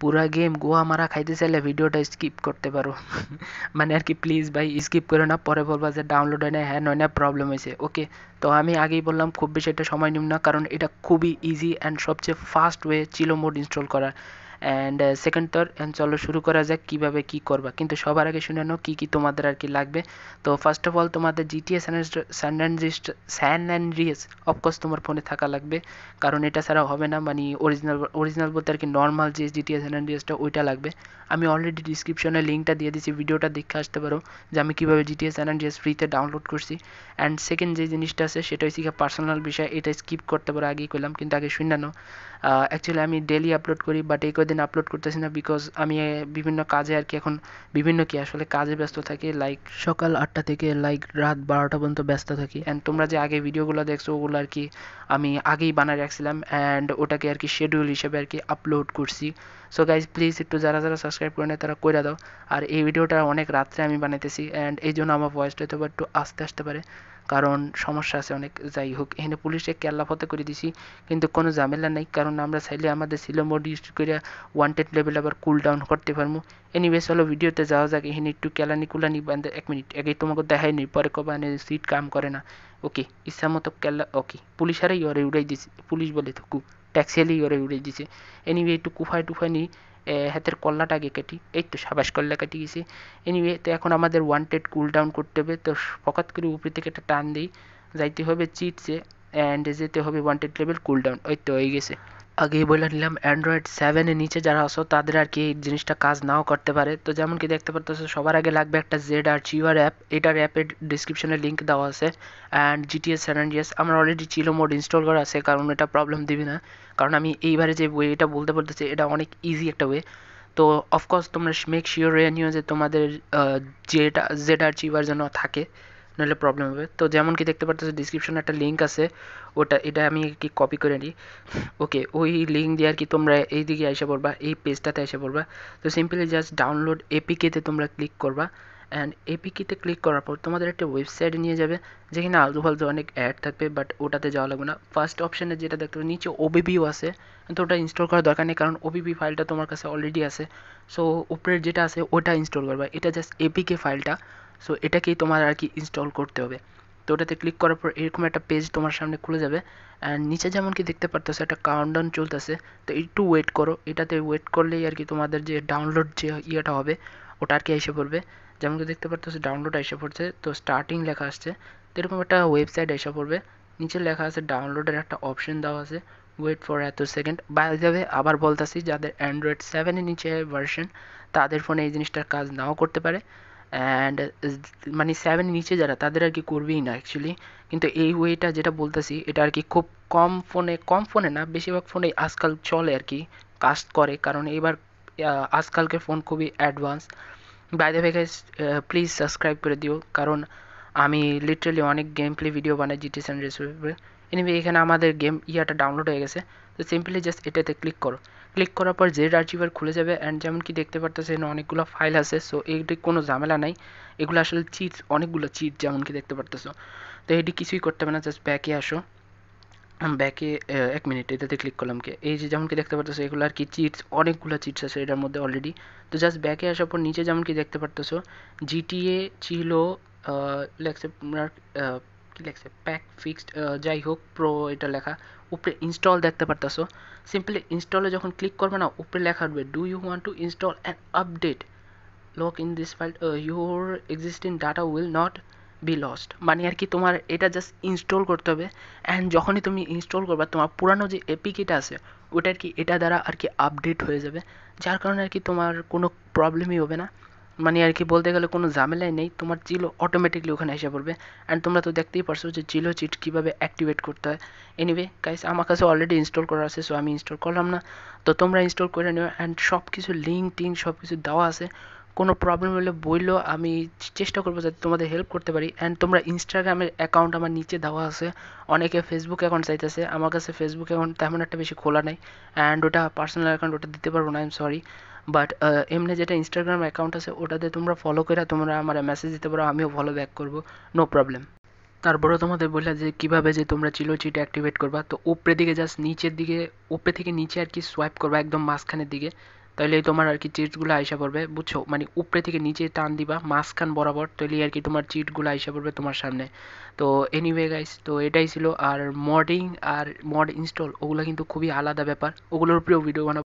পুরা গেম গোয়া মারা খাইতে চাইলে ভিডিওটা স্কিপ করতে পারো মানে আর কি প্লিজ ভাই স্কিপ করে না পরে বলবা যে ডাউনলোড হয় না হ্যাঁ নয় না প্রবলেম হয়েছে ওকে তো আমি আগেই বললাম খুব বেশি এটা সময় নিব না কারণ এটা খুবই ইজি অ্যান্ড সবচেয়ে ফাস্ট ওয়ে চিলো মোড ইনস্টল করার অ্যান্ড সেকেন্ড থট অ্যান্ড চলো শুরু করা যাক কীভাবে কী করবা কিন্তু সবার আগে শুনে নাও কী কী তোমাদের আর কি লাগবে তো ফার্স্ট অফ অল তোমাদের GTA San San Andreas of course তোমার ফোনে থাকা লাগবে কারণ এটা ছাড়া হবে না মানে অরিজিনাল অরিজিনাল বলতে আর কি নর্মাল যে জিটিএ স্যান অ্যান্ড রিসটা ওইটা লাগবে আমি অলরেডি ডিসক্রিপশনে লিঙ্কটা দিয়ে দিচ্ছি ভিডিওটা দেখে আসতে পারো যে আমি কীভাবে জিটিএ স্যান অ্যান্ড রিস ফ্রিতে ডাউনলোড করছি অ্যান্ড সেকেন্ড যে জিনিসটা আছে সেটা হচ্ছে পার্সোনাল বিষয় এটা স্কিপ করতে পারো আগেই করলাম কিন্তু আগে শুনে নাও অ্যাকচুয়ালি আমি ডেলি আপলোড করি বাট এই দিন আপলোড করতেছি না বিকজ আমি বিভিন্ন কাজে আর কি এখন বিভিন্ন কি আসলে কাজে ব্যস্ত থাকি লাইক সকাল আটটা থেকে লাইক রাত বারোটা পর্যন্ত ব্যস্ত থাকি অ্যান্ড তোমরা যে আগে ভিডিওগুলো দেখছো ওগুলো আর কি আমি আগেই বানায় রাখছিলাম অ্যান্ড ওটাকে আর কি শেডিউল হিসেবে আর কি আপলোড করছি সো গাইজ প্লিজ একটু যারা যারা সাবস্ক্রাইব করে নেয় তারা করে দাও আর এই ভিডিওটা অনেক রাত্রে আমি বানাইতেছি অ্যান্ড এই জন্য আমার ভয়েসটা হয়তো একটু আস্তে আসতে পারে কারণ সমস্যা আছে অনেক যাই হোক এখানে পুলিশে কেল্লা ফতে করে দিছি কিন্তু কোনো ঝামেলা নাই কারণ আমরা চাইলে আমাদের সিলমোড ইউজ করে ওয়ান্টেড লেভেল আবার কুল ডাউন করতে পারবো এনিওয়েজ চলো ভিডিওতে যাওয়া যাক এখানে একটু কেলানি কুলানি বান্ধে এক মিনিট আগে তোমাকে দেখাই নি পরে কবে সিট কাম করে না ওকে ইচ্ছা মতো কেল্লা ওকে পুলিশারাই ওরে উড়াই দিছে পুলিশ বলে থুকু ট্যাক্সিয়ালি ওরে উড়াই দিছে এনিওয়ে একটু কুফায় টুফায় নিই হাতের কল্লাটা আগে এই তো সাবাস কল্লা কেটে গেছি এনিওয়ে তো এখন আমাদের ওয়ান্টেড কুল ডাউন করতে হবে তো ফকাত করে উপরে থেকে একটা টান দিই যাইতে হবে চিটসে অ্যান্ড যেতে হবে ওয়ান্টেড লেভেল কুল ডাউন ওই তো হয়ে গেছে আগেই বলে নিলাম অ্যান্ড্রয়েড সেভেনের নিচে যারা আসো তাদের আর কি এই জিনিসটা কাজ নাও করতে পারে তো যেমন কি দেখতে পারতেছো সবার আগে লাগবে একটা জেড আর জিওর অ্যাপ এটার অ্যাপের ডিসক্রিপশনে লিঙ্ক দেওয়া আছে অ্যান্ড জিটিএস স্যান্ডিএস আমার অলরেডি চিলো মোড ইনস্টল করা আছে কারণ এটা প্রবলেম দিবে না কারণ আমি এইবারে যে ওয়ে এটা বলতে বলতেছি এটা অনেক ইজি একটা ওয়ে তো অফকোর্স তোমরা মেক শিওর রে নিও যে তোমাদের জেটা জেড আর আর যেন থাকে নইলে প্রবলেম হবে তো যেমন কি দেখতে পারতেছো ডিসক্রিপশনে একটা লিঙ্ক আছে ওটা এটা আমি কি কপি করে নিই ওকে ওই লিঙ্ক দিয়ে আর কি তোমরা এই দিকে এসে পড়বা এই পেজটাতে এসে পড়বা তো সিম্পলি জাস্ট ডাউনলোড এপিকেতে তোমরা ক্লিক করবা অ্যান্ড এপিকেতে ক্লিক করার পর তোমাদের একটা ওয়েবসাইট নিয়ে যাবে যেখানে আলদু ফালতু অনেক অ্যাড থাকবে বাট ওটাতে যাওয়া লাগবে না ফার্স্ট অপশানে যেটা দেখতে পাবে নিচে ওবিবিও আছে তো ওটা ইনস্টল করার দরকার নেই কারণ ওবিবি ফাইলটা তোমার কাছে অলরেডি আছে সো উপরের যেটা আছে ওটা ইনস্টল করবা এটা জাস্ট এপিকে ফাইলটা সো এটাকেই তোমার আর কি ইনস্টল করতে হবে তো ওটাতে ক্লিক করার পর এরকম একটা পেজ তোমার সামনে খুলে যাবে অ্যান্ড নিচে যেমন কি দেখতে পারতেছো একটা কাউন্টডাউন চলতেছে তো একটু ওয়েট করো এটাতে ওয়েট করলেই আর কি তোমাদের যে ডাউনলোড যে ইয়েটা হবে ওটা আর কি এসে পড়বে যেমন কি দেখতে পারতেছো ডাউনলোড এসে পড়ছে তো স্টার্টিং লেখা আসছে তো এরকম একটা ওয়েবসাইট এসে পড়বে নিচে লেখা আছে ডাউনলোডের একটা অপশন দেওয়া আছে ওয়েট ফর এত সেকেন্ড বাই যাবে আবার বলতেছি যাদের অ্যান্ড্রয়েড সেভেনের নিচে ভার্সন তাদের ফোনে এই জিনিসটার কাজ নাও করতে পারে অ্যান্ড uh, মানে সেভেন নিচে যারা তাদের আর কি করবেই না অ্যাকচুয়ালি কিন্তু এই ওয়েটা যেটা বলতেছি এটা আর কি খুব কম ফোনে কম ফোনে না বেশিরভাগ ফোনে আজকাল চলে আর কি কাজ করে কারণ এবার আজকালকে ফোন খুবই অ্যাডভান্স বাইরে থেকে প্লিজ সাবস্ক্রাইব করে দিও কারণ আমি লিটারালি অনেক গেম প্লে ভিডিও বানাই জিটি সেন রেসিপি এনিওয়ে এখানে আমাদের গেম ইয়াটা ডাউনলোড হয়ে গেছে তো সিম্পলি জাস্ট এটাতে ক্লিক করো ক্লিক করার পর জেড আর্চিভার খুলে যাবে অ্যান্ড যেমন কি দেখতে পারতেছেন অনেকগুলো ফাইল আছে সো এইটি কোনো ঝামেলা নাই এগুলো আসলে চিট অনেকগুলো চিট যেমন কি দেখতে পারতেছো তো এটি কিছুই করতে হবে না জাস্ট ব্যাকে আসো ব্যাকে এক মিনিট এটাতে ক্লিক করলাম কে এই যে যেমন কি দেখতে পারতেছো এগুলো আর কি চিটস অনেকগুলো চিটস আছে এটার মধ্যে অলরেডি তো জাস্ট ব্যাকে আসার পর নিচে যেমন কি দেখতে পারতেছো জিটিএ ছিল লেখছে আপনার কি লেখছে প্যাক ফিক্সড যাই হোক প্রো এটা লেখা উপরে ইনস্টল দেখতে পারতেছো সিম্পলি ইনস্টলে যখন ক্লিক করবে না উপরে লেখা উঠবে do you want to install and update lock in this file your existing data will not be lost মানে আর কি তোমার এটা জাস্ট ইনস্টল করতে হবে অ্যান্ড যখনই তুমি ইনস্টল করবে তোমার পুরানো যে এপিকেটা আছে ওটা আর কি এটা দ্বারা আর কি আপডেট হয়ে যাবে যার কারণে আর কি তোমার কোনো প্রবলেমই হবে না মানে আর কি বলতে গেলে কোনো ঝামেলাই নেই তোমার জিলো অটোমেটিকলি ওখানে এসে পড়বে অ্যান্ড তোমরা তো দেখতেই পারছো যে জিলো চিট কীভাবে অ্যাক্টিভেট করতে হয় এনিওয়ে গাইস আমার কাছে অলরেডি ইনস্টল করা আছে সো আমি ইনস্টল করলাম না তো তোমরা ইনস্টল করে নিও অ্যান্ড সব কিছু লিঙ্ক টিঙ্ক সব কিছু দেওয়া আছে কোনো প্রবলেম হলে বইলো আমি চেষ্টা করবো যাতে তোমাদের হেল্প করতে পারি অ্যান্ড তোমরা ইনস্টাগ্রামের অ্যাকাউন্ট আমার নিচে দেওয়া আছে অনেকে ফেসবুক অ্যাকাউন্ট চাইতেছে আমার কাছে ফেসবুক অ্যাকাউন্ট তেমন একটা বেশি খোলা নেই অ্যান্ড ওটা পার্সোনাল অ্যাকাউন্ট ওটা দিতে পারবো না আই এম সরি বাট এমনি যেটা ইনস্টাগ্রাম অ্যাকাউন্ট আছে ওটাতে তোমরা ফলো করে তোমরা আমার মেসেজ দিতে পারো আমিও ফলো ব্যাক করবো নো প্রবলেম তারপরে তোমাদের বললে যে কিভাবে যে তোমরা চিলো চিট অ্যাক্টিভেট করবা তো উপরের দিকে জাস্ট নিচের দিকে উপরে থেকে নিচে আর কি সোয়াইপ করবা একদম মাঝখানের দিকে তাহলে তোমার আর কি চিটগুলো আইসা পড়বে বুঝছো মানে উপরে থেকে নিচে টান দিবা মাঝখান বরাবর তাহলে আর কি তোমার চিটগুলো আইসা পড়বে তোমার সামনে তো এনিওয়ে গাইস তো এটাই ছিল আর মডিং আর মড ইনস্টল ওগুলো কিন্তু খুবই আলাদা ব্যাপার ওগুলোর উপরেও ভিডিও বানাবো